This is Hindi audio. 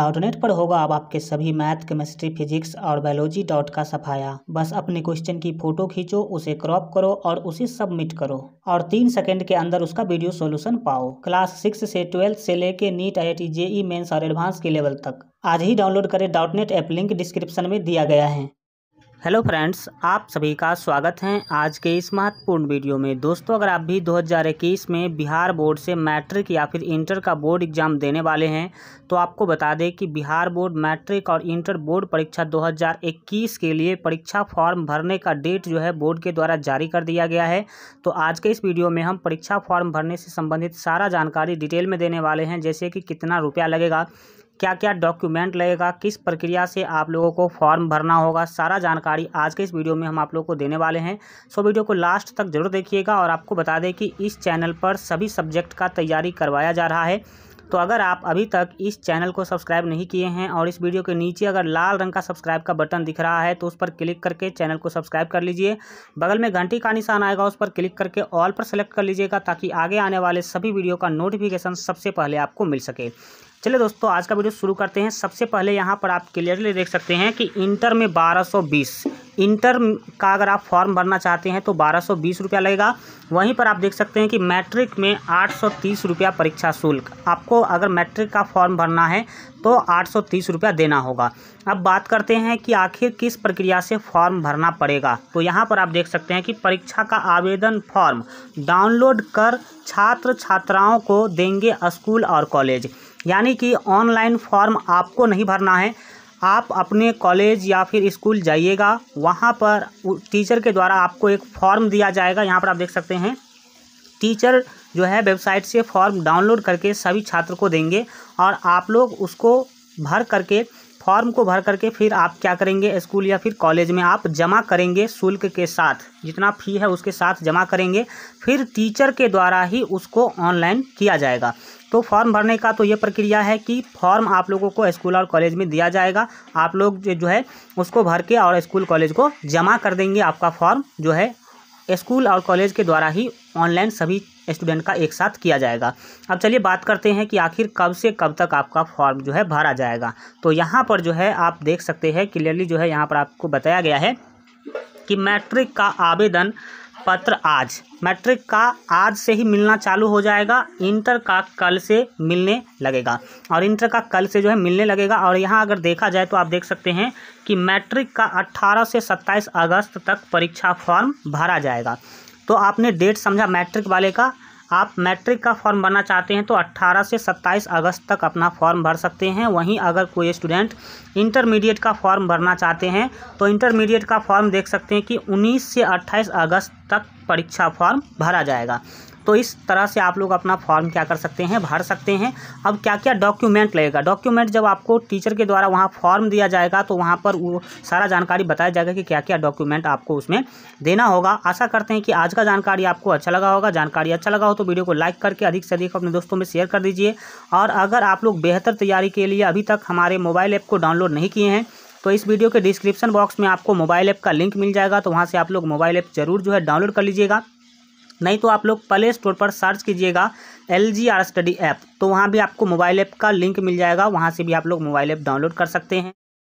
डॉट पर होगा अब आपके सभी मैथ केमिस्ट्री फिजिक्स और बायोलॉजी डॉट का सफाया बस अपने क्वेश्चन की फोटो खींचो उसे क्रॉप करो और उसे सबमिट करो और तीन सेकंड के अंदर उसका वीडियो सोल्यूशन पाओ क्लास सिक्स से ट्वेल्थ से लेके NEET I I JEE mains और एडवांस के लेवल तक आज ही डाउनलोड करें dot net app link description में दिया गया है हेलो फ्रेंड्स आप सभी का स्वागत है आज के इस महत्वपूर्ण वीडियो में दोस्तों अगर आप भी 2021 में बिहार बोर्ड से मैट्रिक या फिर इंटर का बोर्ड एग्ज़ाम देने वाले हैं तो आपको बता दें कि बिहार बोर्ड मैट्रिक और इंटर बोर्ड परीक्षा 2021 के लिए परीक्षा फॉर्म भरने का डेट जो है बोर्ड के द्वारा जारी कर दिया गया है तो आज के इस वीडियो में हम परीक्षा फॉर्म भरने से संबंधित सारा जानकारी डिटेल में देने वाले हैं जैसे कि कितना रुपया लगेगा क्या क्या डॉक्यूमेंट लगेगा किस प्रक्रिया से आप लोगों को फॉर्म भरना होगा सारा जानकारी आज के इस वीडियो में हम आप लोगों को देने वाले हैं सो वीडियो को लास्ट तक जरूर देखिएगा और आपको बता दें कि इस चैनल पर सभी सब्जेक्ट का तैयारी करवाया जा रहा है तो अगर आप अभी तक इस चैनल को सब्सक्राइब नहीं किए हैं और इस वीडियो के नीचे अगर लाल रंग का सब्सक्राइब का बटन दिख रहा है तो उस पर क्लिक करके चैनल को सब्सक्राइब कर लीजिए बगल में घंटी का निशान आएगा उस पर क्लिक करके ऑल पर सेलेक्ट कर लीजिएगा ताकि आगे आने वाले सभी वीडियो का नोटिफिकेशन सबसे पहले आपको मिल सके चलिए दोस्तों आज का वीडियो शुरू करते हैं सबसे पहले यहाँ पर आप क्लियरली देख सकते हैं कि इंटर में बारह इंटर का अगर आप फॉर्म भरना चाहते हैं तो बारह सौ बीस रुपया लगेगा वहीं पर आप देख सकते हैं कि मैट्रिक में आठ सौ तीस रुपया परीक्षा शुल्क आपको अगर मैट्रिक का फॉर्म भरना है तो आठ सौ तीस रुपया देना होगा अब बात करते हैं कि आखिर किस प्रक्रिया से फॉर्म भरना पड़ेगा तो यहाँ पर आप देख सकते हैं कि परीक्षा का आवेदन फॉर्म डाउनलोड कर छात्र छात्राओं को देंगे स्कूल और कॉलेज यानी कि ऑनलाइन फॉर्म आपको नहीं भरना है आप अपने कॉलेज या फिर स्कूल जाइएगा वहाँ पर टीचर के द्वारा आपको एक फॉर्म दिया जाएगा यहाँ पर आप देख सकते हैं टीचर जो है वेबसाइट से फॉर्म डाउनलोड करके सभी छात्र को देंगे और आप लोग उसको भर करके फॉर्म को भर करके फिर आप क्या करेंगे स्कूल या फिर कॉलेज में आप जमा करेंगे शुल्क के साथ जितना फी है उसके साथ जमा करेंगे फिर टीचर के द्वारा ही उसको ऑनलाइन किया जाएगा तो फॉर्म भरने का तो ये प्रक्रिया है कि फॉर्म आप लोगों को स्कूल और कॉलेज में दिया जाएगा आप लोग जो है उसको भर के और स्कूल कॉलेज को जमा कर देंगे आपका फॉर्म जो है स्कूल और कॉलेज के द्वारा ही ऑनलाइन सभी स्टूडेंट का एक साथ किया जाएगा अब चलिए बात करते हैं कि आखिर कब से कब तक आपका फॉर्म जो है भरा जाएगा तो यहाँ पर जो है आप देख सकते हैं क्लियरली जो है यहाँ पर आपको बताया गया है कि मैट्रिक का आवेदन पत्र आज मैट्रिक का आज से ही मिलना चालू हो जाएगा इंटर का कल से मिलने लगेगा और इंटर का कल से जो है मिलने लगेगा और यहाँ अगर देखा जाए तो आप देख सकते हैं कि मैट्रिक का 18 से 27 अगस्त तक परीक्षा फॉर्म भरा जाएगा तो आपने डेट समझा मैट्रिक वाले का आप मैट्रिक का फॉर्म भरना चाहते हैं तो 18 से 27 अगस्त तक अपना फॉर्म भर सकते हैं वहीं अगर कोई स्टूडेंट इंटरमीडिएट का फॉर्म भरना चाहते हैं तो इंटरमीडिएट का फॉर्म देख सकते हैं कि 19 से 28 अगस्त तक परीक्षा फॉर्म भरा जाएगा तो इस तरह से आप लोग अपना फॉर्म क्या कर सकते हैं भर सकते हैं अब क्या क्या डॉक्यूमेंट लगेगा डॉक्यूमेंट जब आपको टीचर के द्वारा वहाँ फॉर्म दिया जाएगा तो वहाँ पर वो सारा जानकारी बताया जाएगा कि क्या क्या डॉक्यूमेंट आपको उसमें देना होगा आशा करते हैं कि आज का जानकारी आपको अच्छा लगा होगा जानकारी अच्छा लगा हो तो वीडियो को लाइक करके अधिक से अधिक अपने दोस्तों में शेयर कर दीजिए और अगर आप लोग बेहतर तैयारी के लिए अभी तक हमारे मोबाइल ऐप को डाउनलोड नहीं किए हैं तो इस वीडियो के डिस्क्रिप्शन बॉक्स में आपको मोबाइल ऐप का लिंक मिल जाएगा तो वहाँ से आप लोग मोबाइल ऐप जरूर जो है डाउनलोड कर लीजिएगा नहीं तो आप लोग प्ले स्टोर पर सर्च कीजिएगा L G R study app तो वहाँ भी आपको मोबाइल ऐप का लिंक मिल जाएगा वहाँ से भी आप लोग मोबाइल ऐप डाउनलोड कर सकते हैं